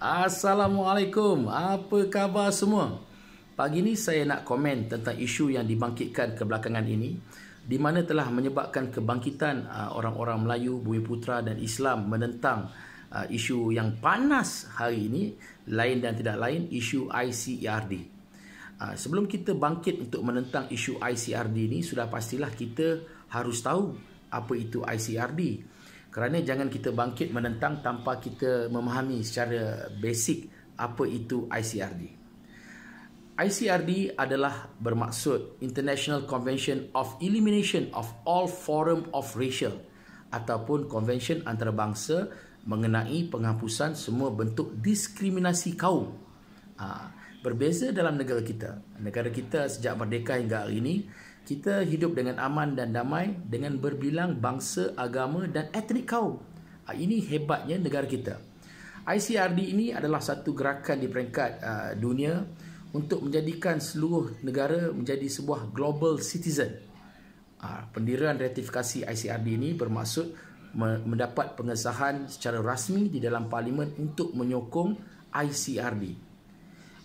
Assalamualaikum. Apa khabar semua? Pagi ni saya nak komen tentang isu yang dibangkitkan kebelakangan ini di mana telah menyebabkan kebangkitan uh, orang-orang Melayu, Bumi Bumiputra dan Islam menentang uh, isu yang panas hari ini lain dan tidak lain isu ICERD. Uh, sebelum kita bangkit untuk menentang isu ICRD ini sudah pastilah kita harus tahu apa itu ICRD kerana jangan kita bangkit menentang tanpa kita memahami secara basic apa itu ICRD. ICRD adalah bermaksud International Convention of Elimination of All Forum of Racial ataupun Convention Antarabangsa mengenai penghapusan semua bentuk diskriminasi kaum. Ha, berbeza dalam negara kita. Negara kita sejak merdeka hingga hari ini, kita hidup dengan aman dan damai dengan berbilang bangsa, agama dan etnik kaum. Ah, ini hebatnya negara kita. ICRD ini adalah satu gerakan di peringkat ah, dunia untuk menjadikan seluruh negara menjadi sebuah global citizen. Ah, pendirian ratifikasi ICRD ini bermaksud mendapat pengesahan secara rasmi di dalam parlimen untuk menyokong ICRD.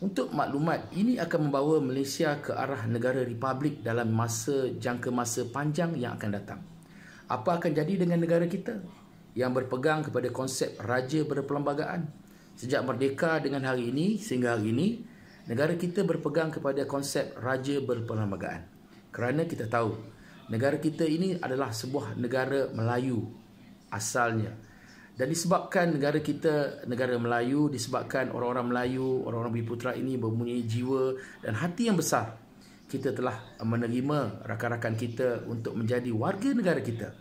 Untuk maklumat, ini akan membawa Malaysia ke arah negara republik dalam masa jangka masa panjang yang akan datang. Apa akan jadi dengan negara kita yang berpegang kepada konsep raja berperlembagaan? Sejak merdeka dengan hari ini sehingga hari ini, negara kita berpegang kepada konsep raja berperlembagaan. Kerana kita tahu, negara kita ini adalah sebuah negara Melayu asalnya. Dan disebabkan negara kita, negara Melayu, disebabkan orang-orang Melayu, orang-orang Biputra ini mempunyai jiwa dan hati yang besar, kita telah menerima rakan-rakan kita untuk menjadi warga negara kita.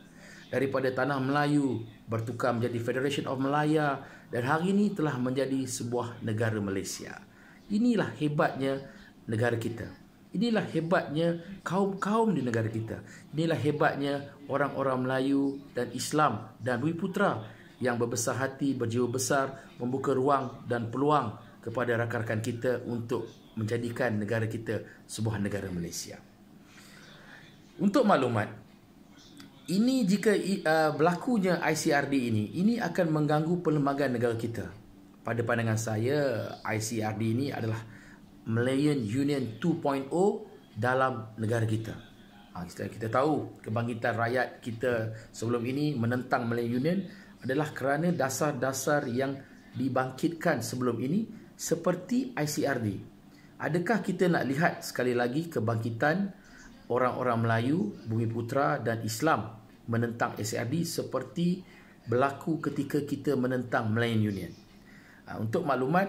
Daripada tanah Melayu bertukar menjadi Federation of Malaya dan hari ini telah menjadi sebuah negara Malaysia. Inilah hebatnya negara kita. Inilah hebatnya kaum-kaum di negara kita. Inilah hebatnya orang-orang Melayu dan Islam dan Bumiputra yang berbesar hati, berjiwa besar membuka ruang dan peluang kepada rakan-rakan kita untuk menjadikan negara kita sebuah negara Malaysia. Untuk maklumat, ini jika uh, berlakunya ICRD ini, ini akan mengganggu perlembagaan negara kita. Pada pandangan saya, ICRD ini adalah Malayan Union 2.0 dalam negara kita. Ha, kita, kita tahu kebangkitan rakyat kita sebelum ini menentang Malayan Union adalah kerana dasar-dasar yang dibangkitkan sebelum ini seperti ICRD. Adakah kita nak lihat sekali lagi kebangkitan orang-orang Melayu, Bumi Putra dan Islam menentang ICRD seperti berlaku ketika kita menentang Melayu Union? Ah, untuk maklumat,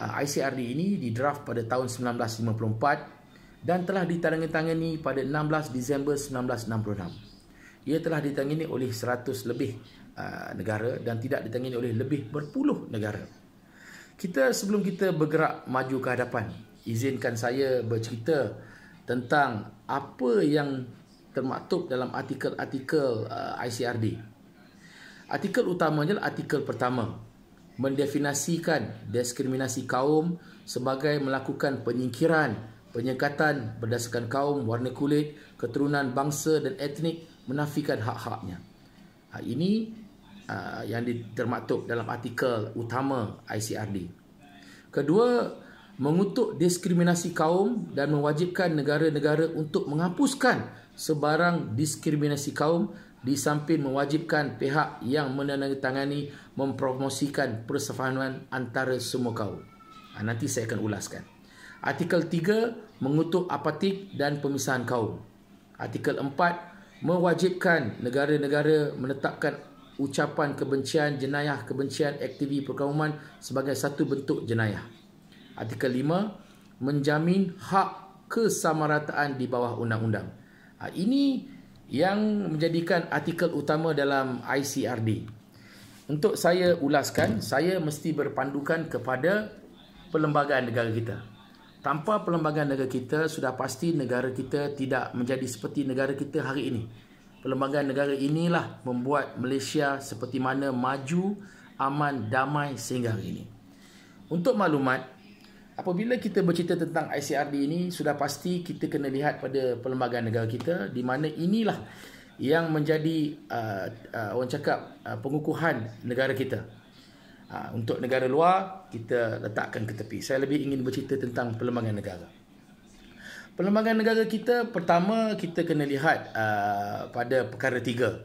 ah, ICRD ini didraft pada tahun 1954 dan telah ditandatangani pada 16 Disember 1966. Ia telah ditangani oleh 100 lebih Ah, negara dan tidak ditangani oleh lebih berpuluh negara. Kita sebelum kita bergerak maju ke hadapan, izinkan saya bercerita tentang apa yang termaktub dalam artikel-artikel ICRD. Ah, artikel utamanya adalah artikel pertama mendefinisikan diskriminasi kaum sebagai melakukan penyingkiran, penyekatan berdasarkan kaum, warna kulit, keturunan bangsa dan etnik menafikan hak-haknya. Ah, ini Ah, yang termaktub dalam artikel utama ICRD. Kedua, mengutuk diskriminasi kaum dan mewajibkan negara-negara untuk menghapuskan sebarang diskriminasi kaum di samping mewajibkan pihak yang menandatangani mempromosikan persefahaman antara semua kaum. Ha, nanti saya akan ulaskan. Artikel 3 mengutuk apatik dan pemisahan kaum. Artikel 4 mewajibkan negara-negara menetapkan ucapan kebencian, jenayah kebencian, aktiviti perkawaman sebagai satu bentuk jenayah. Artikel 5, menjamin hak kesamarataan di bawah undang-undang. Ha, ini yang menjadikan artikel utama dalam ICRD. Untuk saya ulaskan, saya mesti berpandukan kepada perlembagaan negara kita. Tanpa perlembagaan negara kita, sudah pasti negara kita tidak menjadi seperti negara kita hari ini lembaga negara inilah membuat Malaysia seperti mana maju, aman, damai sehingga hari ini. Untuk maklumat, apabila kita bercerita tentang ICRD ini, sudah pasti kita kena lihat pada perlembagaan negara kita di mana inilah yang menjadi uh, uh, orang cakap uh, pengukuhan negara kita. Uh, untuk negara luar, kita letakkan ke tepi. Saya lebih ingin bercerita tentang perlembagaan negara. Perlembagaan negara kita pertama kita kena lihat uh, pada perkara tiga.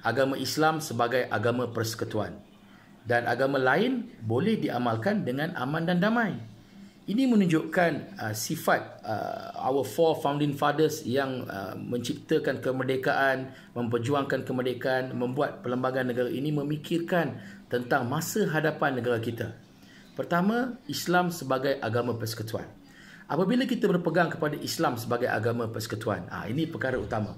Agama Islam sebagai agama persekutuan dan agama lain boleh diamalkan dengan aman dan damai. Ini menunjukkan uh, sifat uh, our four founding fathers yang uh, menciptakan kemerdekaan, memperjuangkan kemerdekaan, membuat perlembagaan negara ini memikirkan tentang masa hadapan negara kita. Pertama, Islam sebagai agama persekutuan. Apabila kita berpegang kepada Islam sebagai agama persekutuan, ah ini perkara utama.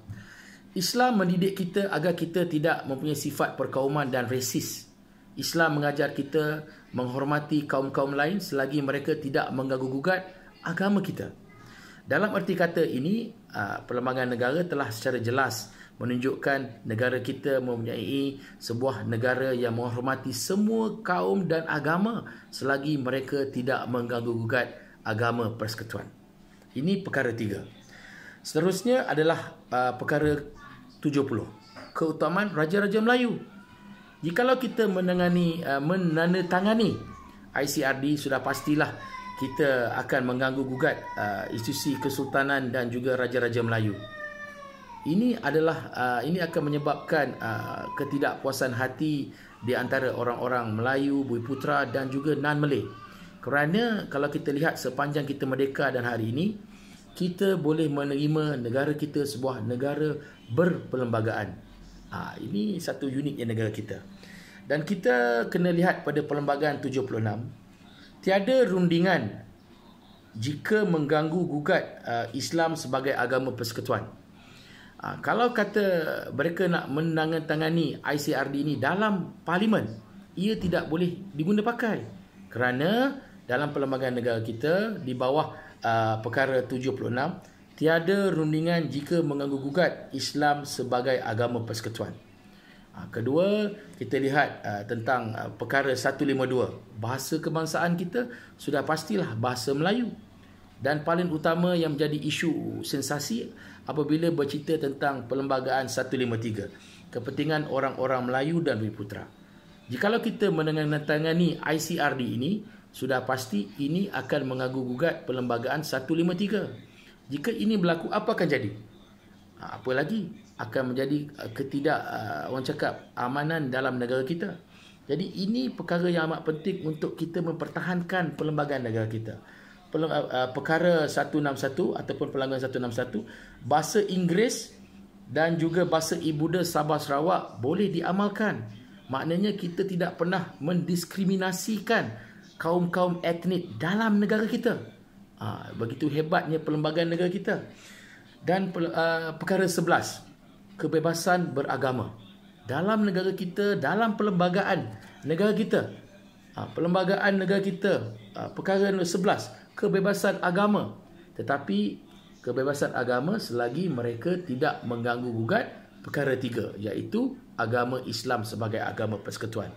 Islam mendidik kita agar kita tidak mempunyai sifat perkauman dan resis. Islam mengajar kita menghormati kaum-kaum lain selagi mereka tidak mengganggu gugat agama kita. Dalam erti kata ini, ah, perlembagaan negara telah secara jelas menunjukkan negara kita mempunyai sebuah negara yang menghormati semua kaum dan agama selagi mereka tidak mengganggu gugat agama persekutuan. Ini perkara tiga. Seterusnya adalah uh, perkara puluh. Keutamaan Raja-Raja Melayu. Jikalau kita menangani, uh, menandatangani ICRD, sudah pastilah kita akan mengganggu-gugat uh, institusi kesultanan dan juga Raja-Raja Melayu. Ini adalah uh, ini akan menyebabkan uh, ketidakpuasan hati di antara orang-orang Melayu, Bui Putra dan juga non-Melayu. Kerana kalau kita lihat sepanjang kita merdeka dan hari ini, kita boleh menerima negara kita sebuah negara berperlembagaan. Ha, ini satu uniknya negara kita. Dan kita kena lihat pada perlembagaan 76, tiada rundingan jika mengganggu gugat uh, Islam sebagai agama persekutuan. Ha, kalau kata mereka nak menangani ICRD ini dalam parlimen, ia tidak boleh digunapakai kerana dalam perlembagaan negara kita di bawah uh, perkara 76 tiada rundingan jika mengganggu gugat Islam sebagai agama persekutuan. Uh, kedua, kita lihat uh, tentang uh, perkara 152. Bahasa kebangsaan kita sudah pastilah bahasa Melayu. Dan paling utama yang menjadi isu sensasi apabila bercerita tentang perlembagaan 153, kepentingan orang-orang Melayu dan Bumiputera. Jikalau kita menandatangani ICRD ini, sudah pasti ini akan mengganggu gugat perlembagaan 153. Jika ini berlaku apa akan jadi? Ha, apa lagi akan menjadi uh, ketidak uh, orang cakap amanan dalam negara kita. Jadi ini perkara yang amat penting untuk kita mempertahankan perlembagaan negara kita. Uh, perkara 161 ataupun pelanggaran 161 bahasa Inggeris dan juga bahasa ibuda Sabah Sarawak boleh diamalkan. Maknanya kita tidak pernah mendiskriminasikan kaum-kaum etnik dalam negara kita. Ha, begitu hebatnya perlembagaan negara kita. Dan uh, perkara sebelas kebebasan beragama. Dalam negara kita, dalam perlembagaan negara kita. Ha, ah, perlembagaan negara kita, uh, perkara sebelas kebebasan agama. Tetapi kebebasan agama selagi mereka tidak mengganggu gugat perkara tiga iaitu agama Islam sebagai agama persekutuan.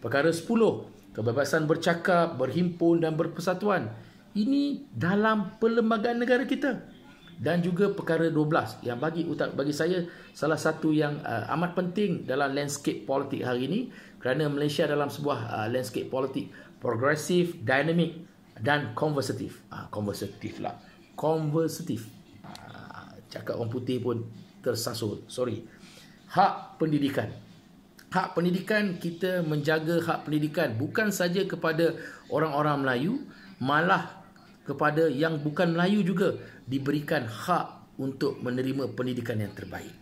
Perkara sepuluh kebebasan bercakap, berhimpun dan berpersatuan. Ini dalam perlembagaan negara kita. Dan juga perkara 12 yang bagi bagi saya salah satu yang uh, amat penting dalam landscape politik hari ini kerana Malaysia dalam sebuah uh, landscape politik progresif, dynamic dan konversatif. Ah uh, konversatif lah. Konversatif. Uh, ah, cakap orang putih pun tersasul. Sorry. Hak pendidikan hak pendidikan kita menjaga hak pendidikan bukan saja kepada orang-orang Melayu malah kepada yang bukan Melayu juga diberikan hak untuk menerima pendidikan yang terbaik.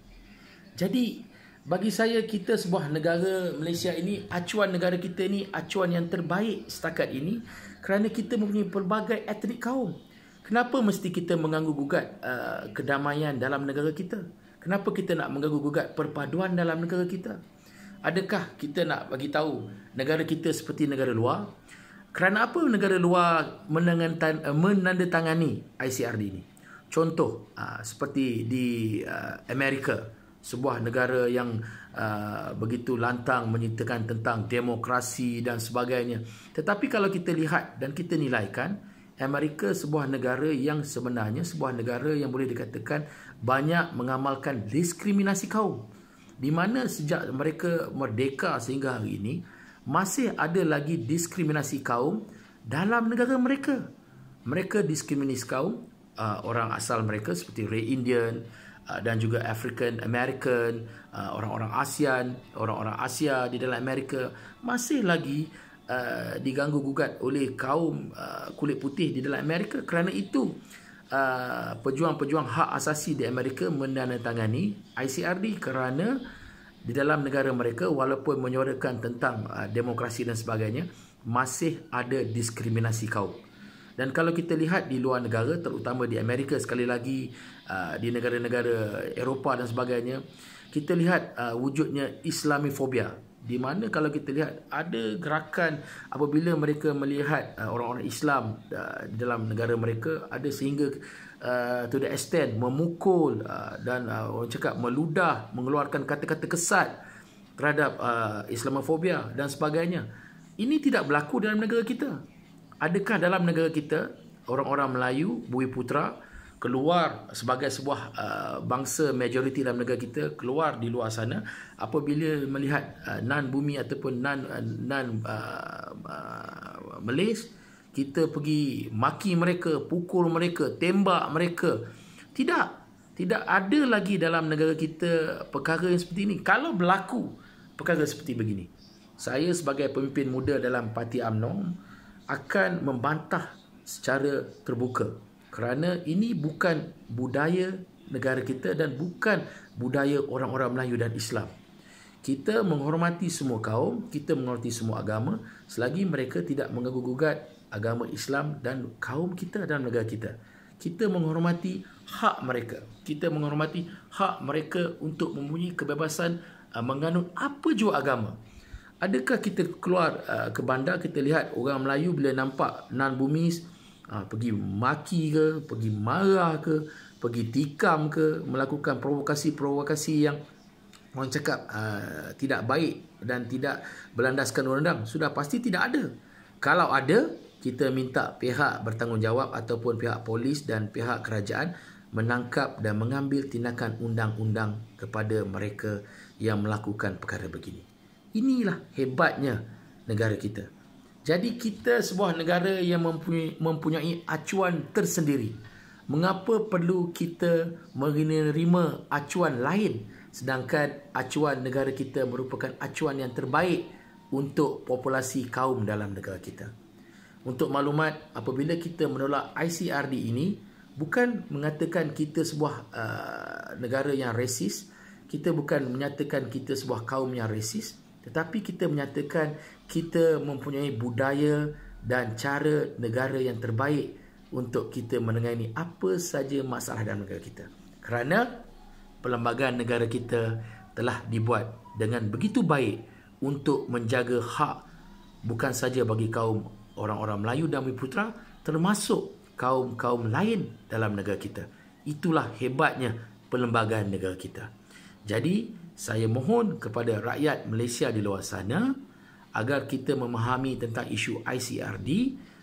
Jadi bagi saya kita sebuah negara Malaysia ini acuan negara kita ini acuan yang terbaik setakat ini kerana kita mempunyai pelbagai etnik kaum. Kenapa mesti kita mengganggu gugat uh, kedamaian dalam negara kita? Kenapa kita nak mengganggu gugat perpaduan dalam negara kita? adakah kita nak bagi tahu negara kita seperti negara luar kerana apa negara luar eh, menandatangani ICRD ini contoh ah, seperti di ah, Amerika sebuah negara yang ah, begitu lantang menyatakan tentang demokrasi dan sebagainya tetapi kalau kita lihat dan kita nilaikan Amerika sebuah negara yang sebenarnya sebuah negara yang boleh dikatakan banyak mengamalkan diskriminasi kaum di mana sejak mereka merdeka sehingga hari ini masih ada lagi diskriminasi kaum dalam negara mereka. Mereka diskriminasi kaum uh, orang asal mereka seperti Ray Indian uh, dan juga African American, uh, orang-orang ASEAN, orang-orang Asia di dalam Amerika masih lagi diganggu gugat oleh kaum kulit putih di dalam Amerika. Kerana itu, Uh, pejuang-pejuang uh, hak asasi di Amerika menandatangani ICRD kerana di dalam negara mereka walaupun menyuarakan tentang uh, demokrasi dan sebagainya masih ada diskriminasi kaum. Dan kalau kita lihat di luar negara terutama di Amerika sekali lagi uh, di negara-negara Eropah dan sebagainya kita lihat uh, wujudnya islamofobia di mana kalau kita lihat ada gerakan apabila mereka melihat uh, orang-orang Islam uh, dalam negara mereka ada sehingga uh, to the extent memukul uh, dan uh, orang cakap meludah mengeluarkan kata-kata kesat terhadap uh, Islamofobia dan sebagainya ini tidak berlaku dalam negara kita adakah dalam negara kita orang-orang Melayu bui putra keluar sebagai sebuah uh, bangsa majoriti dalam negara kita keluar di luar sana apabila melihat uh, nan bumi ataupun non uh, nan uh, uh, Malays kita pergi maki mereka pukul mereka tembak mereka tidak tidak ada lagi dalam negara kita perkara yang seperti ini kalau berlaku perkara seperti begini saya sebagai pemimpin muda dalam parti AMNO akan membantah secara terbuka kerana ini bukan budaya negara kita dan bukan budaya orang-orang Melayu dan Islam. Kita menghormati semua kaum, kita menghormati semua agama selagi mereka tidak mengganggu agama Islam dan kaum kita dalam negara kita. Kita menghormati hak mereka. Kita menghormati hak mereka untuk mempunyai kebebasan uh, menganut apa jua agama. Adakah kita keluar uh, ke bandar kita lihat orang Melayu bila nampak non-bumis ha, pergi maki ke, pergi marah ke, pergi tikam ke, melakukan provokasi-provokasi yang orang cakap uh, tidak baik dan tidak berlandaskan undang-undang, sudah pasti tidak ada. Kalau ada, kita minta pihak bertanggungjawab ataupun pihak polis dan pihak kerajaan menangkap dan mengambil tindakan undang-undang kepada mereka yang melakukan perkara begini. Inilah hebatnya negara kita. Jadi kita sebuah negara yang mempunyai, mempunyai acuan tersendiri. Mengapa perlu kita menerima acuan lain sedangkan acuan negara kita merupakan acuan yang terbaik untuk populasi kaum dalam negara kita. Untuk maklumat, apabila kita menolak ICRD ini, bukan mengatakan kita sebuah uh, negara yang resis, kita bukan menyatakan kita sebuah kaum yang resis, tetapi kita menyatakan kita mempunyai budaya dan cara negara yang terbaik untuk kita menangani apa saja masalah dalam negara kita. Kerana perlembagaan negara kita telah dibuat dengan begitu baik untuk menjaga hak bukan saja bagi kaum orang-orang Melayu dan Putra termasuk kaum-kaum lain dalam negara kita. Itulah hebatnya perlembagaan negara kita. Jadi, saya mohon kepada rakyat Malaysia di luar sana agar kita memahami tentang isu ICRD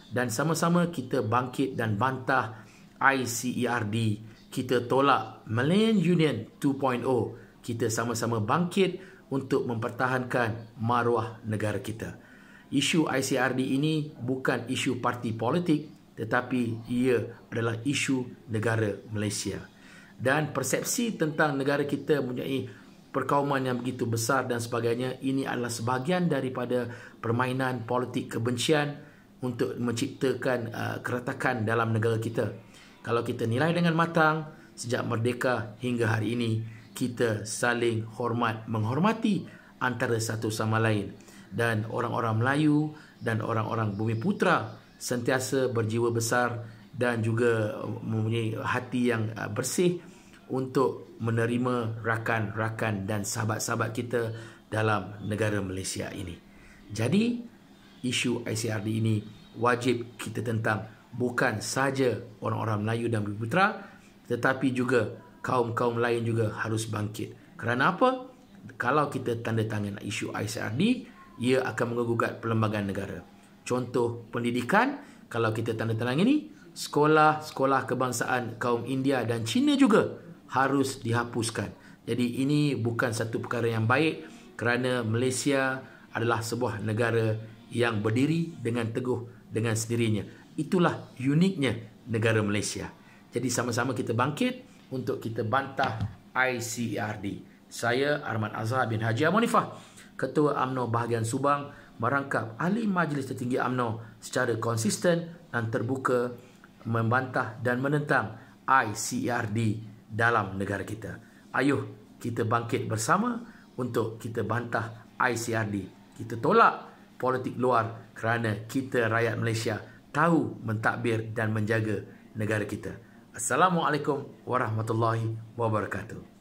dan sama-sama kita bangkit dan bantah ICRD. E kita tolak Malayan Union 2.0. Kita sama-sama bangkit untuk mempertahankan maruah negara kita. Isu ICRD e ini bukan isu parti politik tetapi ia adalah isu negara Malaysia dan persepsi tentang negara kita mempunyai perkauman yang begitu besar dan sebagainya ini adalah sebahagian daripada permainan politik kebencian untuk menciptakan uh, keretakan dalam negara kita. Kalau kita nilai dengan matang sejak merdeka hingga hari ini kita saling hormat menghormati antara satu sama lain dan orang-orang Melayu dan orang-orang bumi putra sentiasa berjiwa besar dan juga mempunyai hati yang uh, bersih untuk menerima rakan-rakan dan sahabat-sahabat kita dalam negara Malaysia ini. Jadi, isu ICRD ini wajib kita tentang bukan sahaja orang-orang Melayu dan Bumiputera tetapi juga kaum-kaum lain juga harus bangkit. Kerana apa? Kalau kita tanda tangan isu ICRD, ia akan menggugat perlembagaan negara. Contoh pendidikan, kalau kita tanda tangan ini, sekolah-sekolah kebangsaan kaum India dan Cina juga harus dihapuskan. Jadi ini bukan satu perkara yang baik kerana Malaysia adalah sebuah negara yang berdiri dengan teguh dengan sendirinya. Itulah uniknya negara Malaysia. Jadi sama-sama kita bangkit untuk kita bantah ICRD. Saya Arman Azhar bin Haji Amonifah, Ketua AMNO Bahagian Subang merangkap ahli majlis tertinggi AMNO secara konsisten dan terbuka membantah dan menentang ICRD dalam negara kita. Ayuh kita bangkit bersama untuk kita bantah ICRD. Kita tolak politik luar kerana kita rakyat Malaysia tahu mentadbir dan menjaga negara kita. Assalamualaikum warahmatullahi wabarakatuh.